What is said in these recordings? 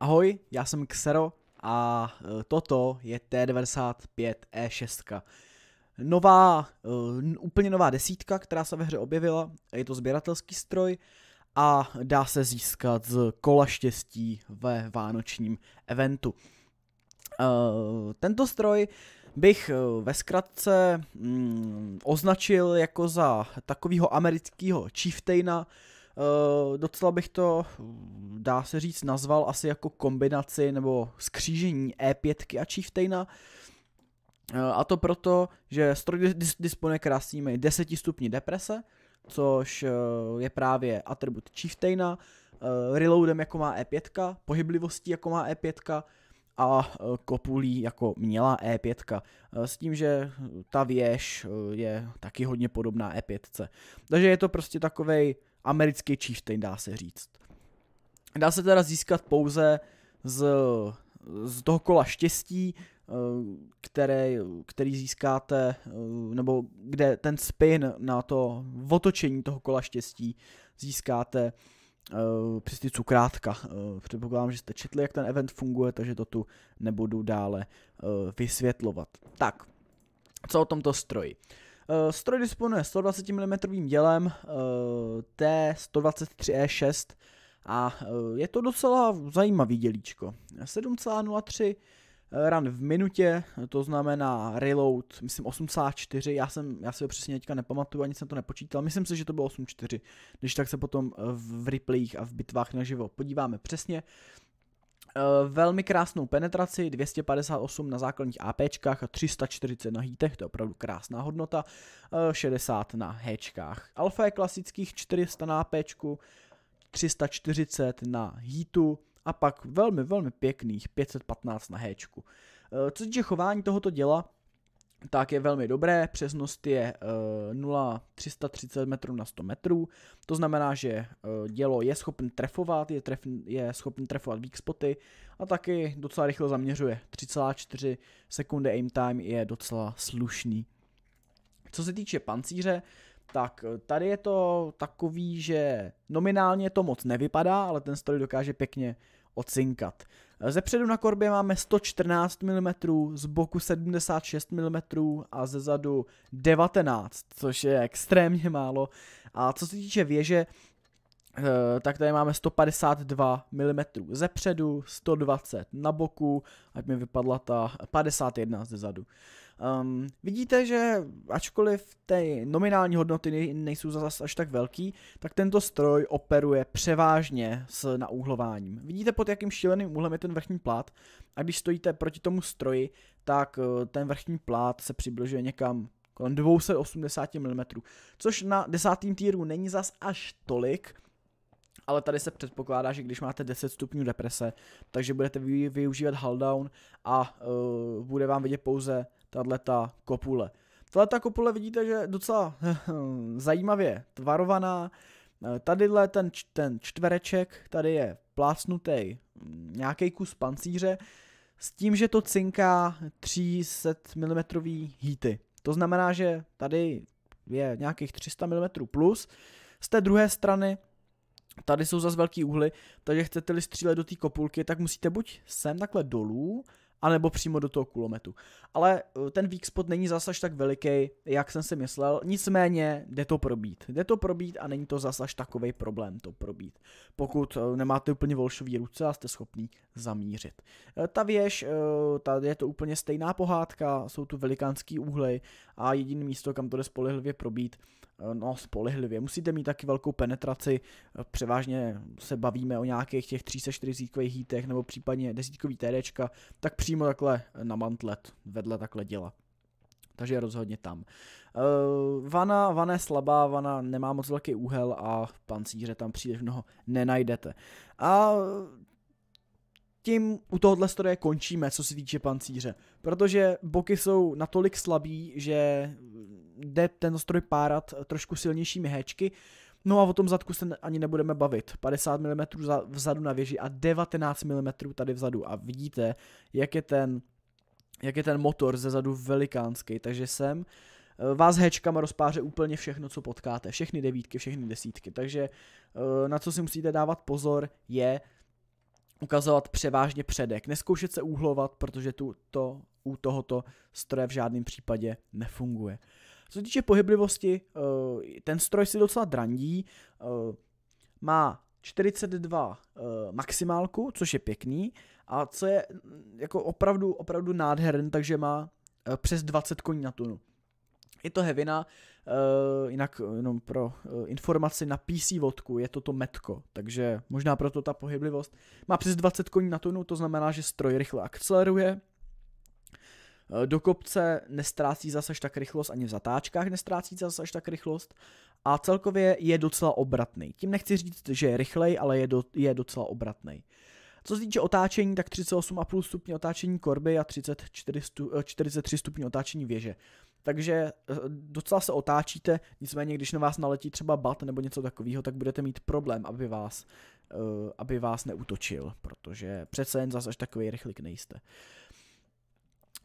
Ahoj, já jsem Xero a e, toto je T95E6. E nová, e, úplně nová desítka, která se ve hře objevila, je to sběratelský stroj a dá se získat z kola štěstí ve vánočním eventu. Tento stroj bych ve zkratce mm, označil jako za takového amerického chieftaina, Eh, docela bych to, dá se říct, nazval asi jako kombinaci nebo skřížení E5 a Chieftaina. Eh, a to proto, že stroj disponuje krásnými 10 stupni deprese, což eh, je právě atribut Chieftaina, reloadem jako má E5, pohyblivostí jako má E5, a e, kopulí jako měla E5, e, s tím, že ta věž e, je taky hodně podobná E5. Takže je to prostě takovej americký chieftain, dá se říct. Dá se teda získat pouze z, z toho kola štěstí, které, který získáte, nebo kde ten spin na to otočení toho kola štěstí získáte uh, přes ty cukrátka. Uh, předpokládám, že jste četli, jak ten event funguje, takže to tu nebudu dále uh, vysvětlovat. Tak, co o tomto stroji? Uh, stroj disponuje 120 mm dělem uh, T123E6 e a uh, je to docela zajímavý dělíčko. 7,03 Eh, run v minutě, to znamená reload, myslím 84, já jsem, já si ho přesně teďka nepamatuju, ani jsem to nepočítal, myslím si, že to bylo 84, když tak se potom eh, v replayích a v bitvách naživo podíváme přesně. Eh, velmi krásnou penetraci, 258 na základních APčkách a 340 na hítech, to je opravdu krásná hodnota, 60 na Hčkách. Alfa je klasických 400 na APčku, 340 na hitu, a pak velmi, velmi pěkných 515 na héčku. Eh, co týče chování tohoto děla, tak je velmi dobré, přesnost je 0,330 eh, metrů na 100 metrů, to znamená, že eh, dělo je schopen trefovat, je, tref, je schopen trefovat weak spoty a taky docela rychle zaměřuje, 3,4 sekundy aim time je docela slušný. Co se týče pancíře, tak tady je to takový, že nominálně to moc nevypadá, ale ten stroj dokáže pěkně ocinkat. Ze předu na korbě máme 114 mm, z boku 76 mm a ze zadu 19, což je extrémně málo. A co se týče věže, eh, tak tady máme 152 mm ze předu, 120 na boku, ať mi vypadla ta 51 ze zadu. Um, vidíte, že ačkoliv ty nominální hodnoty nejsou zase až tak velký, tak tento stroj operuje převážně s naúhlováním. Vidíte, pod jakým šíleným úhlem je ten vrchní plát a když stojíte proti tomu stroji, tak eh, ten vrchní plát se přibližuje někam kolem 280 mm, což na desátém týru není zas až tolik, ale tady se předpokládá, že když máte 10 stupňů deprese, takže budete využívat hull a uh, bude vám vidět pouze tato kopule. Tato kopule vidíte, že je docela zajímavě tvarovaná. Tadyhle ten, ten čtvereček, tady je plácnutý mm, nějaký kus pancíře s tím, že to cinká 300 mm hýty. To znamená, že tady je nějakých 300 mm plus. Z té druhé strany tady jsou zase velký úhly, takže chcete-li střílet do té kopulky, tak musíte buď sem takhle dolů, anebo přímo do toho kulometu. Ale eh, ten weak spot není zas až tak veliký, jak jsem si myslel, nicméně jde to probít. Jde to probít a není to zas až takovej problém to probít, pokud eh, nemáte úplně volšový ruce a jste schopný zamířit. Eh, ta věž, tady je to úplně stejná pohádka, jsou tu velikánský úhly a jediné místo, kam to jde spolehlivě probít, Eh, no, spolehlivě. Musíte mít taky velkou penetraci, eh, převážně se bavíme o nějakých těch 340 hítech nebo případně desítkový TD, tak přímo takhle na mantlet, vedle takhle děla. Takže rozhodně tam. Eh, vana, vana je slabá, vana nemá moc velký úhel a pancíře tam příliš mnoho nenajdete. A tím u tohohle stroje končíme, co se týče pancíře. Protože boky jsou natolik slabí, že jde ten stroj párat trošku silnějšími hečky. No a o tom zadku se ani nebudeme bavit. 50 mm vzadu na věži a 19 mm tady vzadu. A vidíte, jak je ten, jak je ten motor ze zadu velikánský. Takže sem eh, vás hečkama rozpáře úplně všechno, co potkáte. Všechny devítky, všechny desítky. Takže eh, na co si musíte dávat pozor je ukazovat převážně předek. Neskoušet se úhlovat, protože tu, to u tohoto stroje v žádném případě nefunguje. Co se týče pohyblivosti, eh, ten stroj si docela drandí, eh, má 42 eh, maximálku, což je pěkný, a co je mm, jako opravdu, opravdu nádherný, takže má přes 20 koní na tunu. Je to hevina, uh, jinak jenom pro uh, informaci na PC vodku je to to metko, takže možná proto ta pohyblivost. Má přes 20 koní na tunu, to znamená, že stroj rychle akceleruje, Eh, do kopce nestrácí zase až tak rychlost, ani v zatáčkách nestrácí zase až tak rychlost a celkově je docela obratný. Tím nechci říct, že je rychlej, ale je, do, je docela obratný. Co se týče otáčení, tak 38,5 stupně otáčení korby a 34 stu, 43 eh, stupně otáčení věže. Takže eh, docela se otáčíte, nicméně když na vás naletí třeba bat nebo něco takového, tak budete mít problém, aby vás, aby vás neutočil, protože přece jen zase až takový rychlik nejste.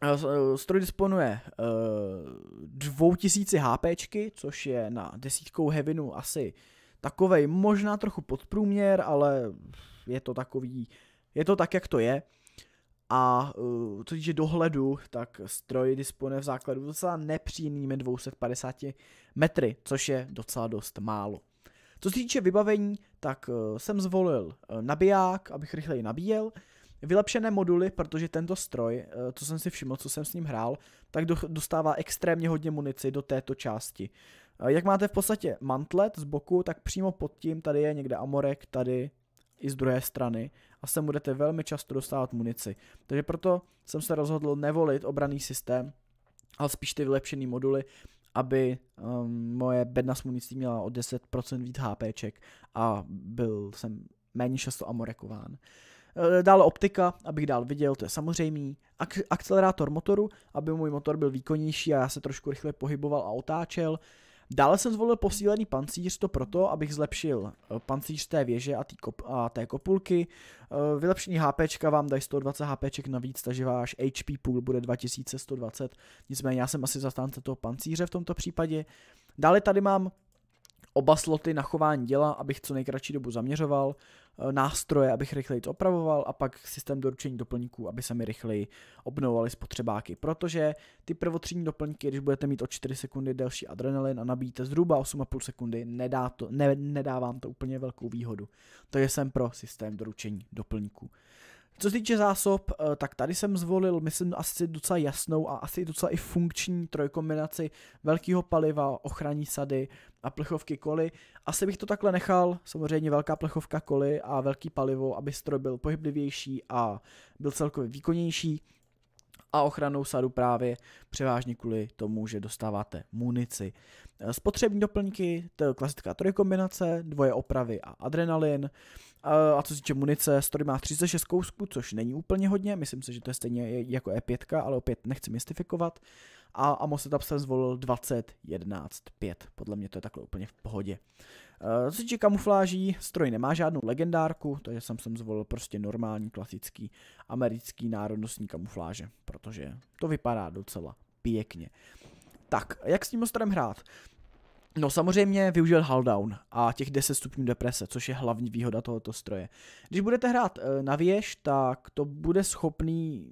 Eh, stroj disponuje uh, eh, 2000 HP, což je na desítkou Heavinu asi takovej možná trochu podprůměr, ale je to takový, je to tak, jak to je. A uh, co týče dohledu, tak stroj disponuje v základu docela nepříjemnými 250 metry, což je docela dost málo. Co se týče vybavení, tak uh, jsem zvolil uh, nabiják, abych rychleji nabíjel. Vylepšené moduly, protože tento stroj, eh, co jsem si všiml, co jsem s ním hrál, tak dostává extrémně hodně munici do této části. Eh, jak máte v podstatě mantlet z boku, tak přímo pod tím tady je někde amorek, tady i z druhé strany a sem budete velmi často dostávat munici. Takže proto jsem se rozhodl nevolit obraný systém, ale spíš ty vylepšené moduly, aby um, moje bedna s municí měla o 10% víc HPček a byl jsem méně často amorekován. Uh, Eh, Dále optika, abych dál viděl, to je samozřejmý. Ak- akcelerátor motoru, aby můj motor byl výkonnější a já se trošku rychle pohyboval a otáčel. Dále jsem zvolil posílený pancíř, to proto, abych zlepšil eh, pancíř té věže a, kop- a té kopulky. Eh, Vylepšení HP vám dají 120 HP navíc, takže váš HP pool bude 2120, nicméně já jsem asi zastánce toho pancíře v tomto případě. Dále tady mám oba sloty na chování děla, abych co nejkratší dobu zaměřoval. Eh, nástroje, abych rychleji to opravoval a pak systém doručení doplňků, aby se mi rychleji obnovovaly spotřebáky, protože ty prvotřídní doplňky, když budete mít o 4 sekundy delší adrenalin a nabíjíte zhruba 8,5 sekundy, nedá to, ne, nedávám to úplně velkou výhodu. To je sem pro systém doručení doplňků. Co se týče zásob, eh, tak tady jsem zvolil, myslím, asi docela jasnou a asi docela i funkční trojkombinaci velkého paliva, ochranní sady a plechovky koly. Asi bych to takhle nechal, samozřejmě velká plechovka koly a velký palivo, aby stroj byl pohyblivější a byl celkově výkonnější a ochranou sadu právě převážně kvůli tomu, že dostáváte munici. Eh, spotřební doplňky, to je klasická trojkombinace, dvoje opravy a adrenalin. Eh, a co se týče munice, Story má 36 kousků, což není úplně hodně, myslím si, že to je stejně jako E5, ale opět nechci mystifikovat. A a Mosetup jsem zvolil 20, 11, 5, podle mě to je takhle úplně v pohodě. Eh, co se týče kamufláží, stroj nemá žádnou legendárku, takže jsem jsem zvolil prostě normální, klasický americký národnostní kamufláže, protože to vypadá docela pěkně. Tak, jak s tím ostrem hrát? No samozřejmě využil Halldown a těch 10 stupňů deprese, což je hlavní výhoda tohoto stroje. Když budete hrát eh, na věž, tak to bude schopný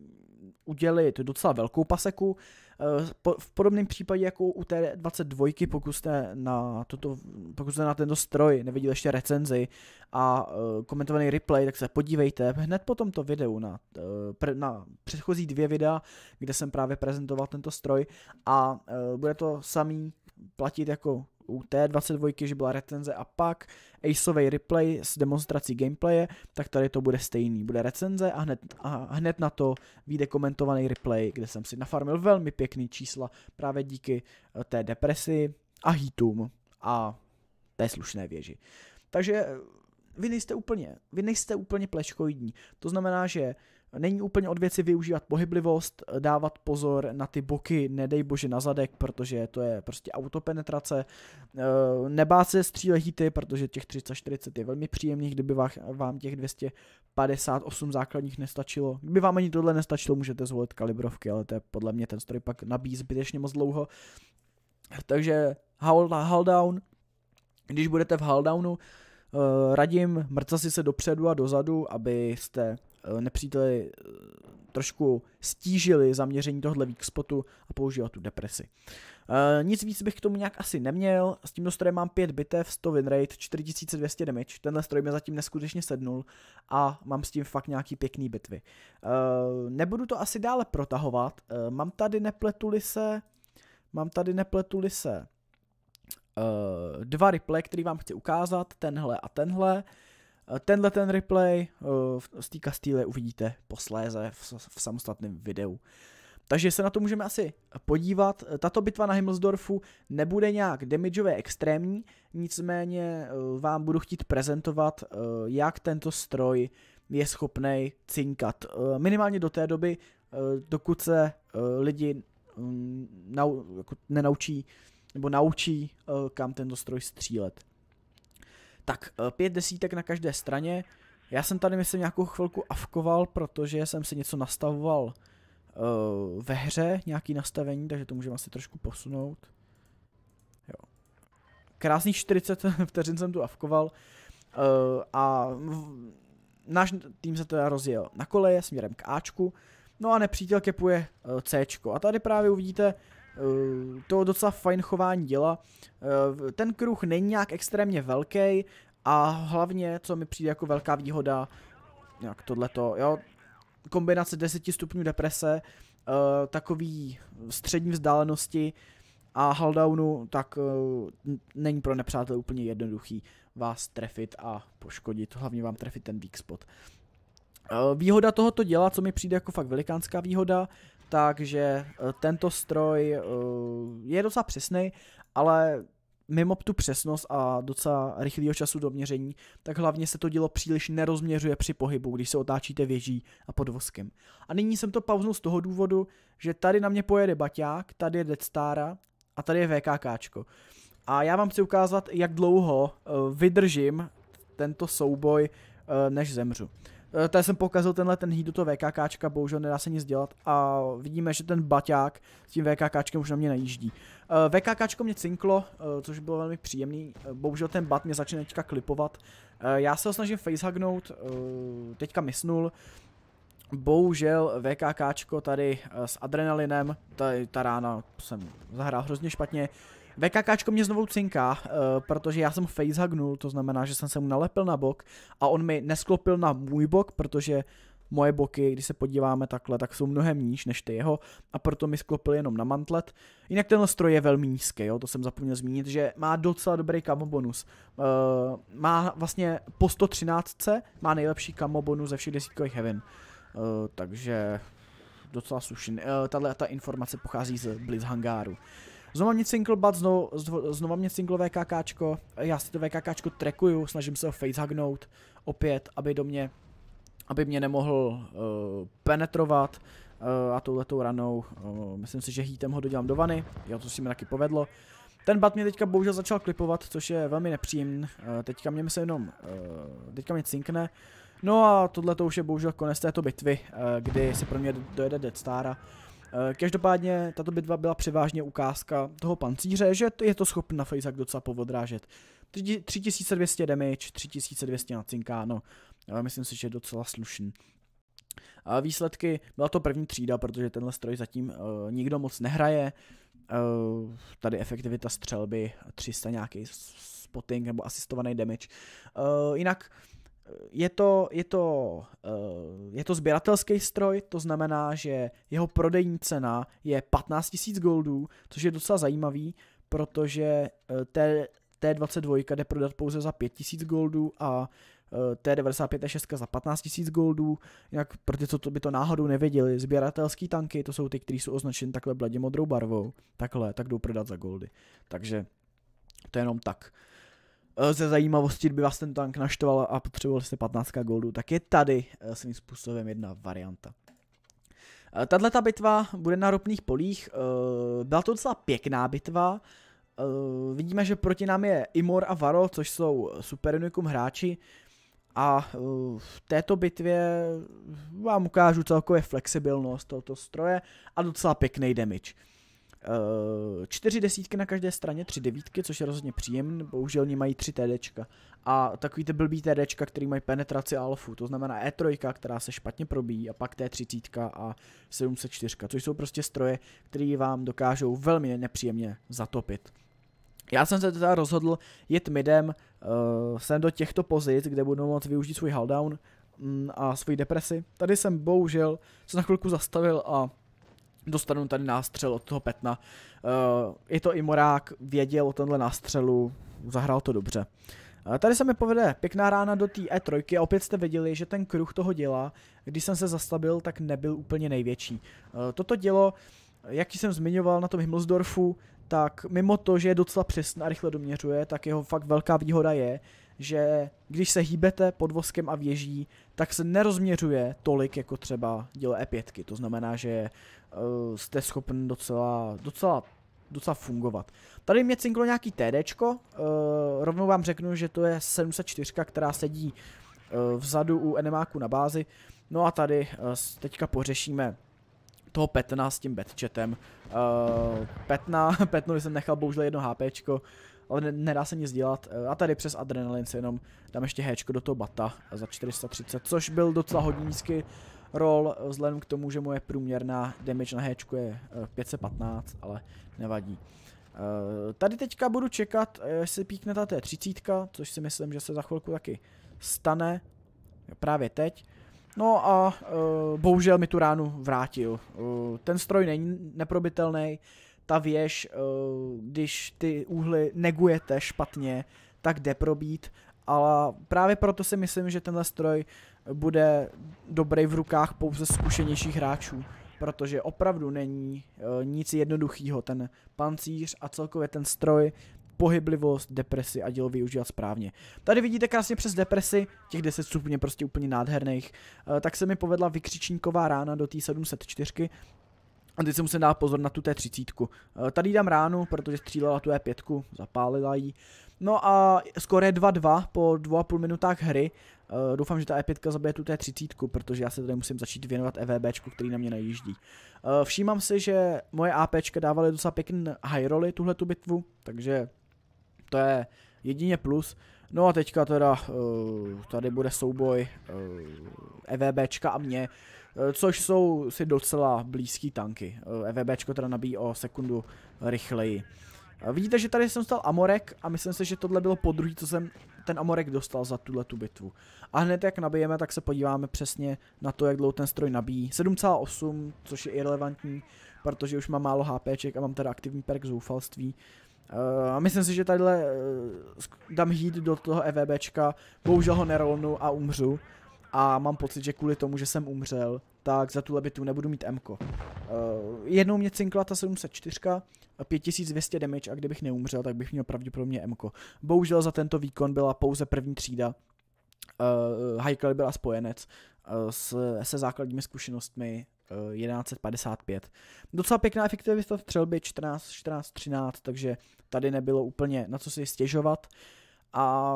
udělit docela velkou paseku, Eh, v podobném případě jako u té 22, pokud jste na, tuto, pokud jste na tento stroj neviděli ještě recenzi a eh, komentovaný replay, tak se podívejte hned po tomto videu na, eh, na předchozí dvě videa, kde jsem právě prezentoval tento stroj a bude to samý platit jako u té 22, že byla recenze a pak Aceovej replay s demonstrací gameplaye, tak tady to bude stejný. Bude recenze a hned, a hned na to vyjde komentovaný replay, kde jsem si nafarmil velmi pěkný čísla právě díky eh, té depresi a hitům a té slušné věži. Takže eh, vy nejste úplně, vy nejste úplně plečkoidní. To znamená, že Není úplně od věci využívat pohyblivost, dávat pozor na ty boky, nedej bože na zadek, protože to je prostě autopenetrace. Eh, nebát se střílet hity, protože těch 340 je velmi příjemných, kdyby vám těch 258 základních nestačilo. Kdyby vám ani tohle nestačilo, můžete zvolit kalibrovky, ale to je podle mě ten stroj pak nabíjí zbytečně moc dlouho. Takže hold hold down, když budete v Haldownu, eh, radím mrcasi si se dopředu a dozadu, abyste Eh, nepříteli eh, trošku stížili zaměření tohle weak spotu a používat tu depresi. Eh, nic víc bych k tomu nějak asi neměl, s tímto strojem mám 5 bitev, 100 winrate, 4200 damage, tenhle stroj mě zatím neskutečně sednul a mám s tím fakt nějaký pěkný bitvy. nebudu to asi dále protahovat, mám tady nepletuli se, mám tady nepletuli se dva replay, který vám chci ukázat, tenhle a tenhle. Tenhle ten replay eh, z té Castile uvidíte posléze v, v samostatném videu. Takže se na to můžeme asi podívat. Tato bitva na Himmelsdorfu nebude nějak damageové extrémní, nicméně eh, vám budu chtít prezentovat, eh, jak tento stroj je schopný cinkat. Minimálně do té doby, dokud se lidi mm, jako nenaučí nebo naučí, kam tento stroj střílet. Tak eh, pět desítek na každé straně. Já jsem tady myslím nějakou chvilku avkoval, protože jsem si něco nastavoval uh, ve hře, nějaký nastavení, takže to můžeme asi trošku posunout. Jo. Krásný 40 vteřin jsem tu avkoval uh, a v, náš tým se teda rozjel na koleje směrem k Ačku, no a nepřítel kepuje uh, Cčko. A tady právě uvidíte, Eh, to docela fajn chování děla. Eh, ten kruh není nějak extrémně velký a hlavně, co mi přijde jako velká výhoda, jak tohleto, jo, kombinace 10 stupňů deprese, eh, takový střední vzdálenosti a haldownu, tak není pro nepřátel úplně jednoduchý vás trefit a poškodit, hlavně vám trefit ten weak spot. Výhoda tohoto děla, co mi přijde jako fakt velikánská výhoda, takže eh, tento stroj eh, je docela přesný, ale mimo tu přesnost a docela rychlého času do měření, tak hlavně se to dílo příliš nerozměřuje při pohybu, když se otáčíte věží a podvozkem. A nyní jsem to pauznul z toho důvodu, že tady na mě pojede baťák, tady je Deadstára a tady je VKKčko. A já vám chci ukázat, jak dlouho eh, vydržím tento souboj, než zemřu. Eh, tady jsem pokazil tenhle ten hýdu to VKKčka, bohužel nedá se nic dělat a vidíme, že ten baťák s tím VKKčkem už na mě najíždí. Eh, VKKčko mě cinklo, eh, což bylo velmi příjemný, bohužel ten bat mě začne teďka klipovat. Já se ho snažím facehugnout, teďka misnul, Bohužel VKKčko tady s adrenalinem, ta, ta rána jsem zahrál hrozně špatně, VKKčko mě znovu cinká, uh, protože já jsem facehugnul, to znamená, že jsem se mu nalepil na bok a on mi nesklopil na můj bok, protože moje boky, když se podíváme takhle, tak jsou mnohem níž než ty jeho a proto mi sklopil jenom na mantlet. Jinak tenhle stroj je velmi nízký, jo, to jsem zapomněl zmínit, že má docela dobrý kamo bonus. Uh, má vlastně po 113 má nejlepší kamo bonus ze všech desítkových heaven. Uh, eh, takže docela slušný. Uh, tahle ta informace pochází z Blitz hangáru. Znova mě single bat, znovu, znova mě single VKKčko, já si to VKKčko trekuju, snažím se ho facehugnout opět, aby do mě, aby mě nemohl uh, penetrovat uh, a touhletou ranou, uh, myslím si, že hítem ho dodělám do vany, jo, to si mi taky povedlo. Ten bat mě teďka bohužel začal klipovat, což je velmi nepříjemný, uh, teďka mě se jenom, uh, teďka mě cinkne, No a tohle to už je bohužel konec této bitvy, kdy se pro mě dojede Dead Stara. Eh, každopádně tato bitva byla převážně ukázka toho pancíře, že je to schopný na Fejzak docela povodrážet. 3200 damage, 3200 na cinkáno, ale myslím si, že je docela slušný. A výsledky, byla to první třída, protože tenhle stroj zatím uh, nikdo moc nehraje. Uh, tady efektivita střelby, 300 nějaký spotting nebo asistovaný damage. Uh, jinak je to, je to, eh, je to sběratelský stroj, to znamená, že jeho prodejní cena je 15 000 goldů, což je docela zajímavý, protože eh, té, T22 jde prodat pouze za 5 000 goldů a eh, T95 6 za 15 000 goldů, jak pro ty, co to by to náhodou nevěděli, sběratelský tanky, to jsou ty, které jsou označeny takhle bladě modrou barvou, takhle, tak jdou prodat za goldy. Takže to je jenom tak. Eh, ze zajímavosti, kdyby vás ten tank naštval a potřebovali jste 15 goldů, tak je tady eh, svým způsobem jedna varianta. Eh, tahle ta bitva bude na ropných polích, byla to docela pěkná bitva, vidíme, že proti nám je Imor a Varo, což jsou super unikum hráči, a v této bitvě vám ukážu celkově flexibilnost tohoto stroje a docela pěkný damage. Eh, čtyři desítky na každé straně, tři devítky, což je rozhodně příjemné, bohužel oni mají tři TDčka. A takový ty blbý TDčka, který mají penetraci alfu, to znamená E3, která se špatně probíjí a pak T30 a 704, což jsou prostě stroje, které vám dokážou velmi nepříjemně zatopit. Já jsem se teda rozhodl jet midem uh, sem do těchto pozic, kde budu moct využít svůj haldown mm, a svůj depresi. Tady jsem bohužel se na chvilku zastavil a dostanu tady nástřel od toho Petna. Uh, je to i Morák věděl o tenhle nástřelu, zahrál to dobře. Eh, tady se mi povede pěkná rána do té E3 a opět jste viděli, že ten kruh toho děla, když jsem se zastavil, tak nebyl úplně největší. Eh, toto dělo, jak jsem zmiňoval na tom Himmelsdorfu, tak mimo to, že je docela přesný a rychle doměřuje, tak jeho fakt velká výhoda je, že když se hýbete podvozkem a věží, tak se nerozměřuje tolik jako třeba dělo E5. To znamená, že uh, jste schopen docela, docela, docela fungovat. Tady mě cinklo nějaký TDčko, uh, eh, rovnou vám řeknu, že to je 704, která sedí uh, vzadu u enemáku na bázi. No a tady uh, teďka pořešíme toho Petna s tím betčetem. Uh, Petna, Petnovi jsem nechal bohužel jedno HPčko, ale ne, nedá se nic dělat. a tady přes adrenalin si jenom dám ještě Hčko do toho bata za 430, což byl docela hodně nízky roll, vzhledem k tomu, že moje průměrná damage na hečku je 515, eh, ale nevadí. Eh, tady teďka budu čekat, jestli eh, píkne ta T30, což si myslím, že se za chvilku taky stane, právě teď. No a uh, bohužel mi tu ránu vrátil. Uh, ten stroj není neprobitelný, ta věž, uh, když ty úhly negujete špatně, tak jde probít, ale právě proto si myslím, že tenhle stroj bude dobrý v rukách pouze zkušenějších hráčů, protože opravdu není e, nic jednoduchého. Ten pancíř a celkově ten stroj, pohyblivost, depresi a dělo využívat správně. Tady vidíte krásně přes depresi, těch 10 stupně prostě úplně nádherných, e, tak se mi povedla vykřičníková rána do té 704, a teď se musím dát pozor na tu T30. E, tady dám ránu, protože střílela tu E5, zapálila ji. No a skoro 2-2 po 2,5 minutách hry. Uh, doufám, že ta E5 zabije tu té třicítku, protože já se tady musím začít věnovat EVBčku, který na mě najíždí. Uh, eh, všímám si, že moje APčka dávaly docela pěkný high roly tuhle tu bitvu, takže to je jedině plus. No a teďka teda uh, tady bude souboj uh, EVBčka a mě, uh, což jsou si docela blízký tanky. Uh, EVBčko teda nabíjí o sekundu rychleji. Vidíte, že tady jsem dostal Amorek a myslím si, že tohle bylo po druhý, co jsem ten Amorek dostal za tuhle tu bitvu. A hned jak nabijeme, tak se podíváme přesně na to, jak dlouho ten stroj nabíjí. 7,8, což je irrelevantní, protože už mám málo HPček a mám teda aktivní perk zoufalství. Uh, a myslím si, že tadyhle uh, dám hít do toho EVBčka, bohužel ho nerolnu a umřu. A mám pocit, že kvůli tomu, že jsem umřel, tak za tuhle bitvu nebudu mít Mko. Uh, eh, jednou mě cinkla ta 704, 5200 damage a kdybych neumřel, tak bych měl pravděpodobně Mko. Bohužel za tento výkon byla pouze první třída, uh, High Caliber a spojenec uh, s, se základními zkušenostmi uh, eh, 1155. Docela pěkná efektivita střelby 14, 14, 13, takže tady nebylo úplně na co si stěžovat a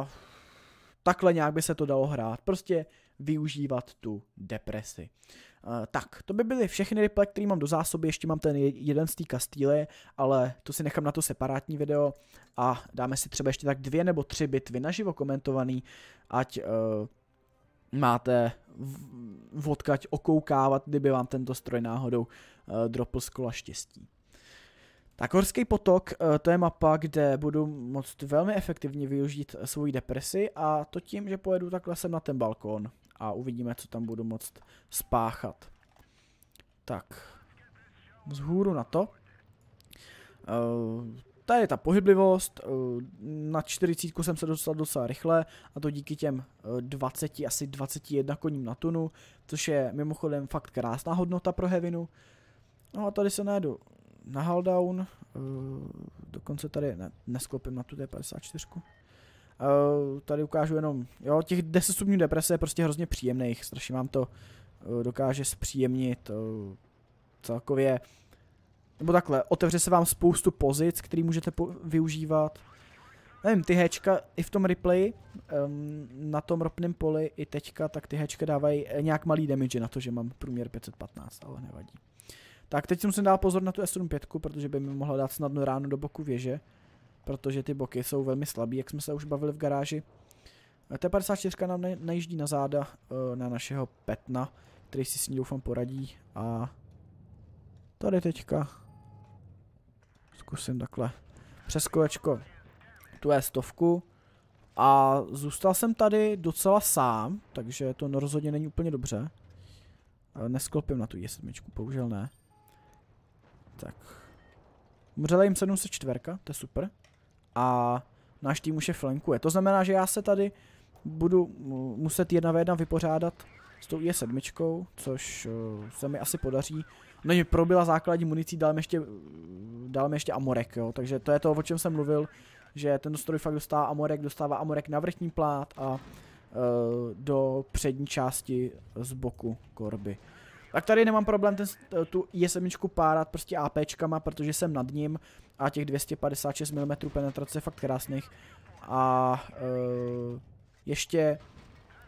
takhle nějak by se to dalo hrát. Prostě využívat tu depresi. Eh, tak, to by byly všechny replay, které mám do zásoby, ještě mám ten jeden z té Castile, ale to si nechám na to separátní video a dáme si třeba ještě tak dvě nebo tři bitvy naživo komentovaný, ať uh, máte v, odkaď okoukávat, kdyby vám tento stroj náhodou uh, dropl z kola štěstí. Tak Horský potok, to je mapa, kde budu moct velmi efektivně využít svoji depresi a to tím, že pojedu takhle sem na ten balkón a uvidíme, co tam budu moct spáchat. Tak, vzhůru na to. Uh, eh, ta je ta pohyblivost, eh, na 40 jsem se dostal docela rychle a to díky těm 20, eh, asi 21 koním na tunu, což je mimochodem fakt krásná hodnota pro Hevinu. No a tady se najdu na Haldown, dokonce tady ne, nesklopím na tu d 54 Uh, tady ukážu jenom, jo, těch 10 stupňů deprese je prostě hrozně příjemných, strašně vám to uh, dokáže zpříjemnit uh, celkově. Nebo takhle, otevře se vám spoustu pozic, který můžete využívat. Nevím, ty hečka i v tom replay um, na tom ropném poli i teďka, tak ty hečka dávají nějak malý damage na to, že mám průměr 515, ale nevadí. Tak teď jsem dal pozor na tu S75, protože by mi mohla dát snadno ráno do boku věže protože ty boky jsou velmi slabý, jak jsme se už bavili v garáži. Eh, T54 nám najíždí na záda eh, na našeho Petna, který si s ní doufám poradí a tady teďka zkusím takhle přes kolečko tu stovku a zůstal jsem tady docela sám, takže to rozhodně není úplně dobře. Nesklopím na tu J7, bohužel ne. Tak. Umřela jim 704, to je super a náš tým už je flankuje. To znamená, že já se tady budu muset jedna v jedna vypořádat s tou je 7 což eh, se mi asi podaří. No mi probila základní municí, dal mi ještě, dal mi ještě Amorek, jo. takže to je to, o čem jsem mluvil, že ten stroj fakt dostává Amorek, dostává Amorek na vrchní plát a eh, do přední části z boku korby. Tak tady nemám problém ten, tu ISM párat prostě APčkama, protože jsem nad ním a těch 256 mm penetrace je fakt krásných. A uh, ještě,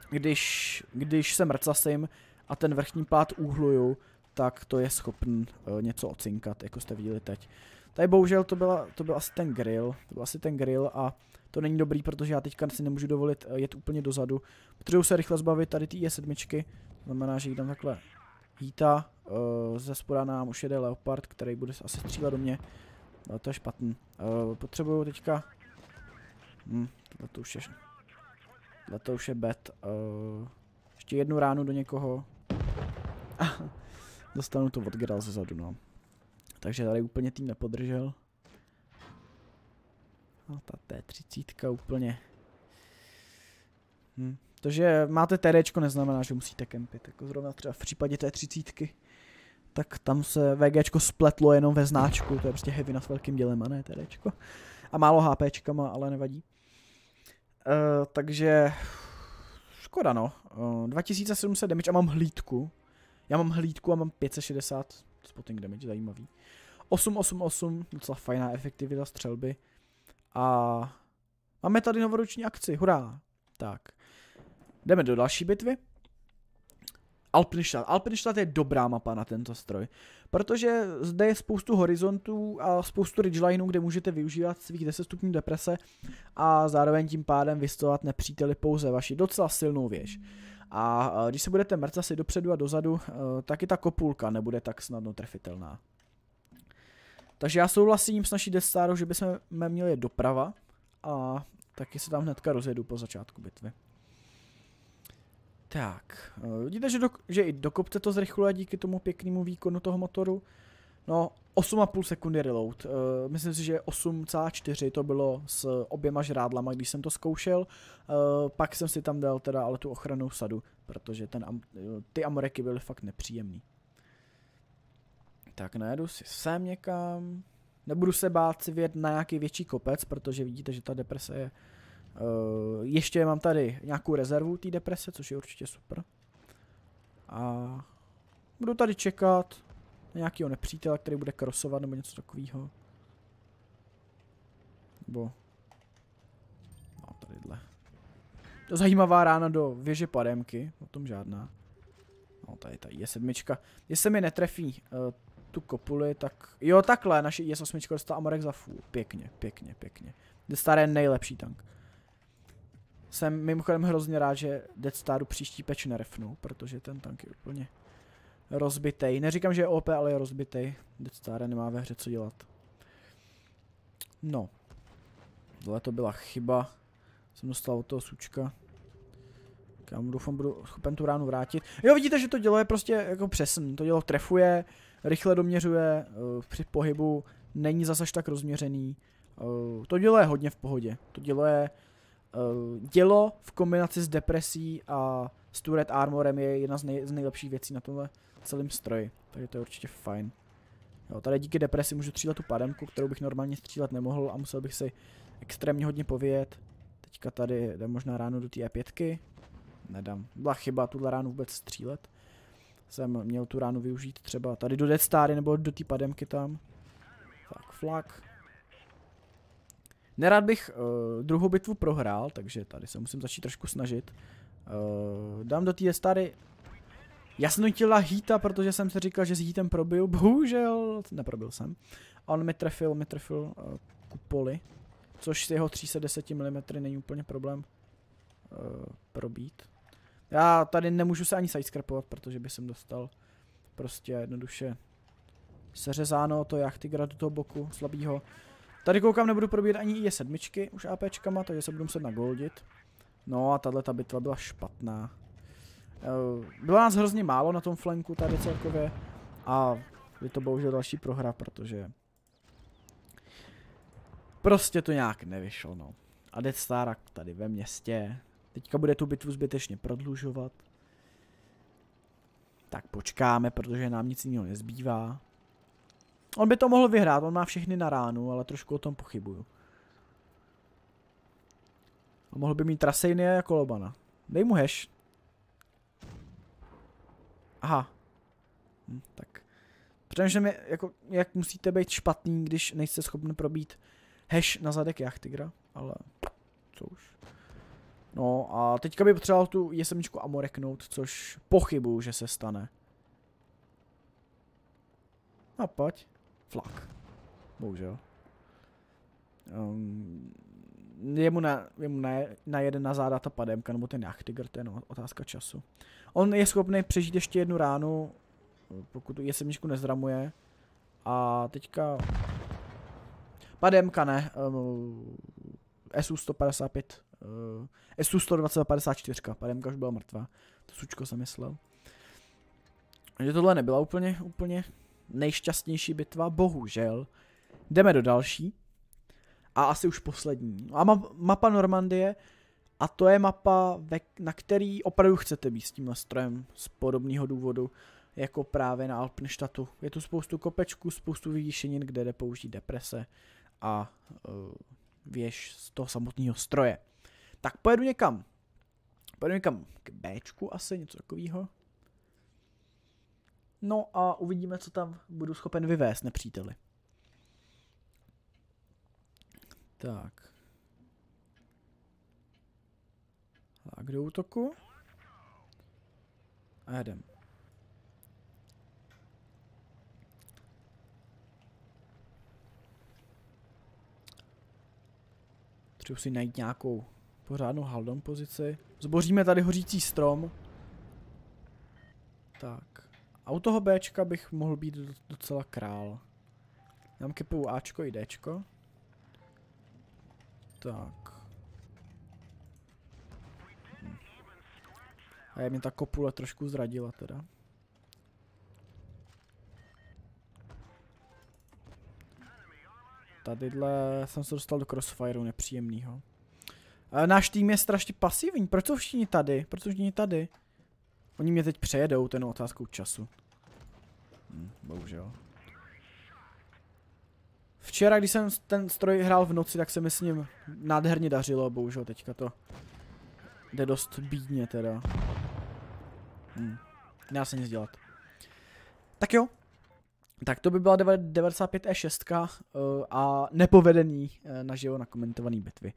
když, když se mrcasím a ten vrchní plát úhluju, tak to je schopn uh, něco ocinkat, jako jste viděli teď. Tady bohužel to, byla, to byl asi ten grill, to byl asi ten grill a to není dobrý, protože já teďka si nemůžu dovolit eh, jet úplně dozadu. Potřebuji se rychle zbavit tady ty E7, to znamená, že jí takhle Víta, eh, ze spoda nám už jede Leopard, který bude asi střílet do mě. No, to je špatný. Eh, potřebuju teďka... Hm, tohle to už je... Tohle to už je bet. ještě jednu ránu do někoho. Dostanu to od Geralt zezadu, no. Takže tady úplně tým nepodržel. No, ta T30 úplně. Hm, to, že máte TD, neznamená, že musíte kempit. Jako zrovna třeba v případě té třicítky. Tak tam se VG spletlo jenom ve značku, to je prostě heavy na velkým dělem a ne TD. A málo HP, ale nevadí. Uh, takže škoda no. Uh, eh, 2700 damage a mám hlídku. Já mám hlídku a mám 560 spotting damage, zajímavý. 888, docela fajná efektivita střelby. A máme tady novoruční akci, hurá. Tak. Jdeme do další bitvy. Alpenstadt. Alpenstadt je dobrá mapa na tento stroj, protože zde je spoustu horizontů a spoustu ridgelineů, kde můžete využívat svých 10 stupňů deprese a zároveň tím pádem vystovat nepříteli pouze vaši docela silnou věž. A e, když se budete mrt asi dopředu a dozadu, e, tak i ta kopulka nebude tak snadno trefitelná. Takže já souhlasím s naší destárou, že bychom měli je doprava a taky se tam hnedka rozjedu po začátku bitvy. Tak, no, vidíte, že, do, že i do kopce to zrychluje díky tomu pěknému výkonu toho motoru. No, 8,5 sekundy reload. Eh, myslím si, že 8,4 to bylo s oběma žrádlama, když jsem to zkoušel. Eh, pak jsem si tam dal teda ale tu ochranou sadu, protože ten, eh, ty amoreky byly fakt nepříjemný. Tak najedu si sem někam. Nebudu se bát si vjet na nějaký větší kopec, protože vidíte, že ta deprese je uh, Uh, ještě mám tady nějakou rezervu té deprese, což je určitě super. A budu tady čekat na nějakého nepřítele, který bude krosovat nebo něco takového. Bo. No, tadyhle. To zajímavá rána do věže pademky, o tom žádná. No, tady ta je sedmička. Jestli mi netrefí uh, tu kopuli, tak... Jo, takhle, naše IS-8 dostala Amorek za fůl. Pěkně, pěkně, pěkně. Staré nejlepší tank. Jsem mimochodem hrozně rád, že Dead Staru příští peč nerefnu, protože ten tank je úplně rozbitej. Neříkám, že je OP, ale je rozbitej. Dead Star nemá ve hře co dělat. No. Tohle to byla chyba. Jsem dostal od toho sučka. Kam doufám, budu schopen tu ránu vrátit. Jo, vidíte, že to dělo je prostě jako přesn. To dělo trefuje, rychle doměřuje uh, při pohybu, není zase tak rozměřený. Uh, to dělo je hodně v pohodě. To dělo je Eh, dělo v kombinaci s depresí a s turret armorem je jedna z, nej, z nejlepších věcí na tomhle celém stroji, takže to je určitě fajn. Jo, tady díky depresi můžu střílet tu pademku, kterou bych normálně střílet nemohl a musel bych si extrémně hodně povědět. Teďka tady jde možná ráno do té E5. Nedám. Byla chyba tuhle ránu vůbec střílet. Jsem měl tu ránu využít třeba tady do Dead Stary nebo do té pademky tam. Tak, flak. Nerad bych uh, druhou bitvu prohrál, takže tady se musím začít trošku snažit. Uh, dám do té stary. Já jsem nutila hýta, protože jsem si říkal, že s hýtem probil. Bohužel, neprobil jsem. on mi trefil, mi trefil uh, eh, kupoli. Což s jeho 310 mm není úplně problém uh, probít. Já tady nemůžu se ani sidescrapovat, protože by jsem dostal prostě jednoduše seřezáno to jak grad do toho boku slabýho. Tady koukám, nebudu probírat ani je sedmičky už APčkama, takže se budu muset nagoldit. No a tahle ta bitva byla špatná. Eh, bylo nás hrozně málo na tom flanku tady celkově a je to bohužel další prohra, protože prostě to nějak nevyšlo, no. A Death Star tady ve městě. Teďka bude tu bitvu zbytečně prodlužovat. Tak počkáme, protože nám nic jiného nezbývá. On by to mohl vyhrát, on má všechny na ránu, ale trošku o tom pochybuju. A mohl by mít Trasejnie jako Lobana. Dej mu hash. Aha. Hm, tak. Přemýšlím, jako, jak musíte být špatný, když nejste schopni probít hash na zadek Jachtigra, ale co už. No a teďka by potřeboval tu jesemničku amoreknout, což pochybuju, že se stane. A no, pojď vlak. Bohužel. Um, jemu na, jemu na, na jeden na záda ta pademka, nebo ten jachtigr, to je no, otázka času. On je schopný přežít ještě jednu ránu, pokud je semničku nezramuje. A teďka... Pademka ne, um, SU 155, uh, SU 154, pademka už byla mrtvá, to sučko zamyslel. Takže tohle nebyla úplně, úplně nejšťastnější bitva, bohužel. Jdeme do další. A asi už poslední. A ma- mapa Normandie. A to je mapa, ve- na který opravdu chcete být s tímhle strojem z podobného důvodu jako právě na Alpenštatu. Je tu spoustu kopečků, spoustu vyvýšenin, kde jde použít deprese a uh, věž z toho samotného stroje. Tak pojedu někam. Pojedu někam k Bčku asi, něco takového. No a uvidíme, co tam budu schopen vyvést nepříteli. Tak. Tak do útoku. A jedem. Potřebuji si najít nějakou pořádnou haldom pozici. Zboříme tady hořící strom. Tak. A u toho Bčka bych mohl být docela král. Já mám kepu Ačko i Dčko. Tak. A je mi ta kopule trošku zradila teda. Tadyhle jsem se dostal do crossfireu nepříjemného. Náš tým je strašně pasivní. Proč jsou všichni tady? Proč jsou všichni tady? Oni mě teď přejedou ten otázkou času. Hm, bohužel. Včera, když jsem ten stroj hrál v noci, tak se mi s ním nádherně dařilo, bohužel teďka to jde dost bídně teda. Hm. Nedá se nic dělat. Tak jo. Tak to by byla 95 E6 eh, a nepovedený eh, naživo naživo komentovaný bitvy,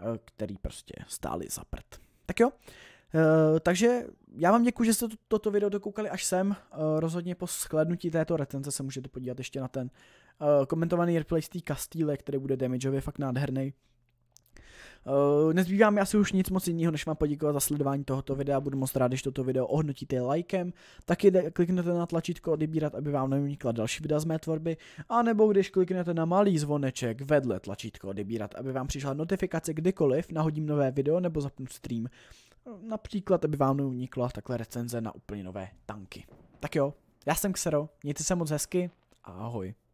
eh, který prostě stály za prd. Tak jo. Eh, takže já vám děkuji, že jste to, toto video dokoukali až sem. Uh, rozhodně po sklednutí této recenze se můžete podívat ještě na ten uh, komentovaný replay z té Castile, který bude damageově fakt nádherný. Uh, nezbývá mi asi už nic moc jiného, než vám poděkovat za sledování tohoto videa. Budu moc rád, když toto video ohodnotíte lajkem. Taky kliknete na tlačítko odebírat, aby vám neunikla další videa z mé tvorby. A nebo když kliknete na malý zvoneček vedle tlačítko odebírat, aby vám přišla notifikace kdykoliv, nahodím nové video nebo zapnu stream například, aby vám neunikla takhle recenze na úplně nové tanky. Tak jo, já jsem Xero, mějte se moc hezky a ahoj.